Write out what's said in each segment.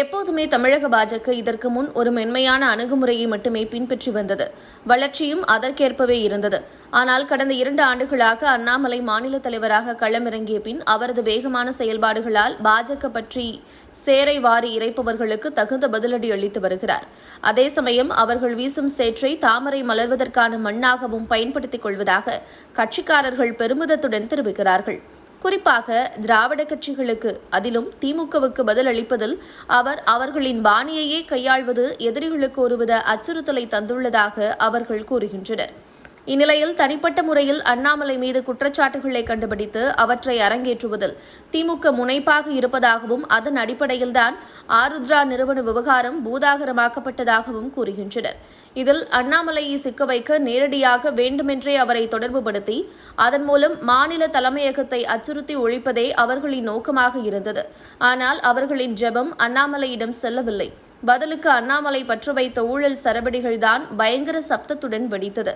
எப்போதுமே தமிழக பாஜக இதற்கு முன் ஒரு மென்மையான அணுகுமுறையை மட்டுமே பின்பற்றி வந்தது வளர்ச்சியும் அதற்கேற்பவே இருந்தது ஆனால் கடந்த இரண்டு ஆண்டுகளாக அண்ணாமலை மாநில தலைவராக களமிறங்கிய பின் அவரது வேகமான செயல்பாடுகளால் பாஜக பற்றி சேரை வாரி இறைப்பவர்களுக்கு தகுந்த பதிலடி அளித்து வருகிறார் அதே சமயம் அவர்கள் வீசும் சேற்றை தாமரை மலர்வதற்கான மண்ணாகவும் பயன்படுத்திக் கொள்வதாக கட்சிக்காரர்கள் பெருமிதத்துடன் தெரிவிக்கிறார்கள் குறிப்பாக திராவிட கட்சிகளுக்கு அதிலும் திமுகவுக்கு பதிலளிப்பதில் அவர் அவர்களின் பாணியையே கையாள்வது எதிரிகளுக்கு ஒருவித அச்சுறுத்தலை தந்துள்ளதாக அவர்கள் கூறுகின்றனர் இந்நிலையில் தனிப்பட்ட முறையில் அண்ணாமலை மீது குற்றச்சாட்டுகளை கண்டுபிடித்து அவற்றை அரங்கேற்றுவதில் திமுக முனைப்பாக இருப்பதாகவும் அதன் அடிப்படையில்தான் ஆருத்ரா நிறுவன விவகாரம் பூதாகரமாக்கப்பட்டதாகவும் கூறுகின்றனர் இதில் அண்ணாமலையை சிக்க வைக்க நேரடியாக வேண்டுமென்றே அவரை தொடர்புபடுத்தி அதன் மூலம் மாநில தலைமையகத்தை அச்சுறுத்தி ஒழிப்பதே அவர்களின் நோக்கமாக இருந்தது ஆனால் அவர்களின் ஜெபம் அண்ணாமலையிடம் செல்லவில்லை பதிலுக்கு அண்ணாமலை பற்று வைத்த ஊழல் சரபடிகள்தான் பயங்கர சப்தத்துடன் வெடித்தது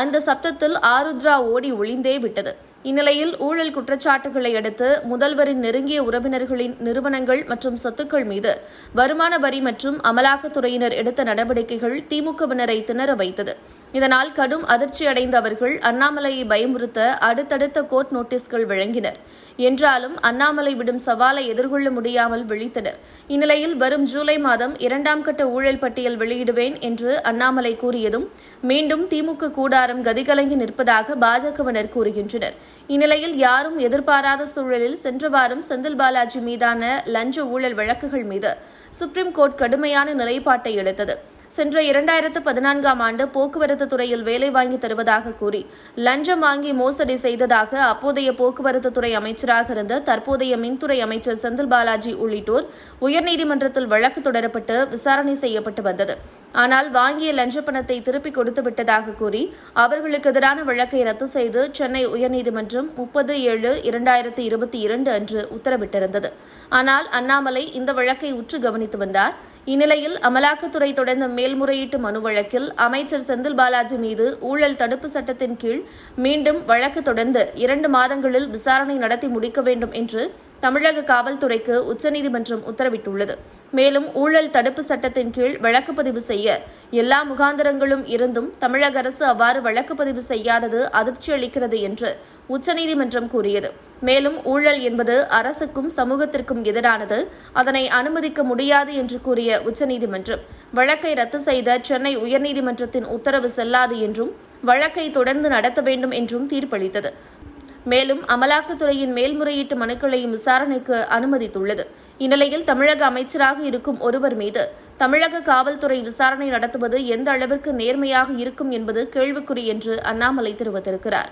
அந்த சப்தத்தில் ஆருத்ரா ஓடி ஒளிந்தே விட்டது இந்நிலையில் ஊழல் குற்றச்சாட்டுகளை அடுத்து முதல்வரின் நெருங்கிய உறவினர்களின் நிறுவனங்கள் மற்றும் சொத்துக்கள் மீது வருமான வரி மற்றும் அமலாக்கத்துறையினர் எடுத்த நடவடிக்கைகள் திமுகவினரை திணற வைத்தது இதனால் கடும் அதிர்ச்சியடைந்த அவர்கள் அண்ணாமலையை பயமுறுத்த அடுத்தடுத்த கோர்ட் நோட்டீஸ்கள் வழங்கினர் என்றாலும் அண்ணாமலை விடும் சவாலை எதிர்கொள்ள முடியாமல் விழித்தனர் இந்நிலையில் வரும் ஜூலை மாதம் இரண்டாம் கட்ட ஊழல் பட்டியல் வெளியிடுவேன் என்று அண்ணாமலை கூறியதும் மீண்டும் திமுக கூடாரம் கதிகலங்கி நிற்பதாக பாஜகவினர் கூறுகின்றனர் இந்நிலையில் யாரும் எதிர்பாராத சூழலில் சென்ற வாரம் செந்தில் பாலாஜி மீதான லஞ்ச ஊழல் வழக்குகள் மீது சுப்ரீம் கோர்ட் கடுமையான நிலைப்பாட்டை எடுத்தது சென்ற இரண்டாயிரத்து பதினான்காம் ஆண்டு போக்குவரத்து துறையில் வேலை வாங்கி தருவதாக கூறி லஞ்சம் வாங்கி மோசடி செய்ததாக அப்போதைய போக்குவரத்து துறை அமைச்சராக இருந்த தற்போதைய மின்துறை அமைச்சர் செந்தில் பாலாஜி உள்ளிட்டோர் உயர்நீதிமன்றத்தில் வழக்கு தொடரப்பட்டு விசாரணை செய்யப்பட்டு வந்தது ஆனால் வாங்கிய லஞ்ச பணத்தை திருப்பி கொடுத்து விட்டதாக கூறி அவர்களுக்கு எதிரான வழக்கை ரத்து செய்து சென்னை உயர்நீதிமன்றம் முப்பது ஏழு இரண்டாயிரத்தி இருபத்தி இரண்டு அன்று உத்தரவிட்டிருந்தது ஆனால் அண்ணாமலை இந்த வழக்கை உற்று கவனித்து வந்தார் இந்நிலையில் அமலாக்கத்துறை தொடர்ந்த மேல்முறையீட்டு மனு வழக்கில் அமைச்சர் செந்தில் பாலாஜி மீது ஊழல் தடுப்பு சட்டத்தின் கீழ் மீண்டும் வழக்கு தொடர்ந்து இரண்டு மாதங்களில் விசாரணை நடத்தி முடிக்க வேண்டும் என்று தமிழக காவல்துறைக்கு உச்சநீதிமன்றம் உத்தரவிட்டுள்ளது மேலும் ஊழல் தடுப்பு சட்டத்தின் கீழ் வழக்கு பதிவு செய்ய எல்லா முகாந்தரங்களும் இருந்தும் தமிழக அரசு அவ்வாறு வழக்கு பதிவு செய்யாதது அளிக்கிறது என்று உச்சநீதிமன்றம் கூறியது மேலும் ஊழல் என்பது அரசுக்கும் சமூகத்திற்கும் எதிரானது அதனை அனுமதிக்க முடியாது என்று கூறிய உச்சநீதிமன்றம் வழக்கை ரத்து செய்த சென்னை உயர்நீதிமன்றத்தின் உத்தரவு செல்லாது என்றும் வழக்கை தொடர்ந்து நடத்த வேண்டும் என்றும் தீர்ப்பளித்தது மேலும் அமலாக்கத்துறையின் மேல்முறையீட்டு மனுக்களையும் விசாரணைக்கு அனுமதித்துள்ளது இந்நிலையில் தமிழக அமைச்சராக இருக்கும் ஒருவர் மீது தமிழக காவல்துறை விசாரணை நடத்துவது எந்த அளவிற்கு நேர்மையாக இருக்கும் என்பது கேள்விக்குறி என்று அண்ணாமலை தெரிவித்திருக்கிறார்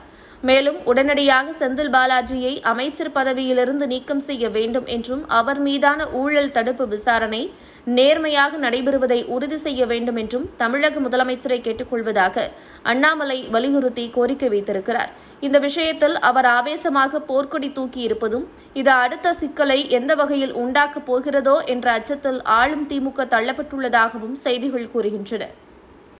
மேலும் உடனடியாக செந்தில் பாலாஜியை அமைச்சர் பதவியிலிருந்து நீக்கம் செய்ய வேண்டும் என்றும் அவர் மீதான ஊழல் தடுப்பு விசாரணை நேர்மையாக நடைபெறுவதை உறுதி செய்ய வேண்டும் என்றும் தமிழக முதலமைச்சரை கேட்டுக்கொள்வதாக அண்ணாமலை வலியுறுத்தி கோரிக்கை வைத்திருக்கிறார் இந்த விஷயத்தில் அவர் ஆவேசமாக போர்க்கொடி தூக்கி இருப்பதும் இது அடுத்த சிக்கலை எந்த வகையில் உண்டாக்கப் போகிறதோ என்ற அச்சத்தில் ஆளும் திமுக தள்ளப்பட்டுள்ளதாகவும் செய்திகள் கூறுகின்றன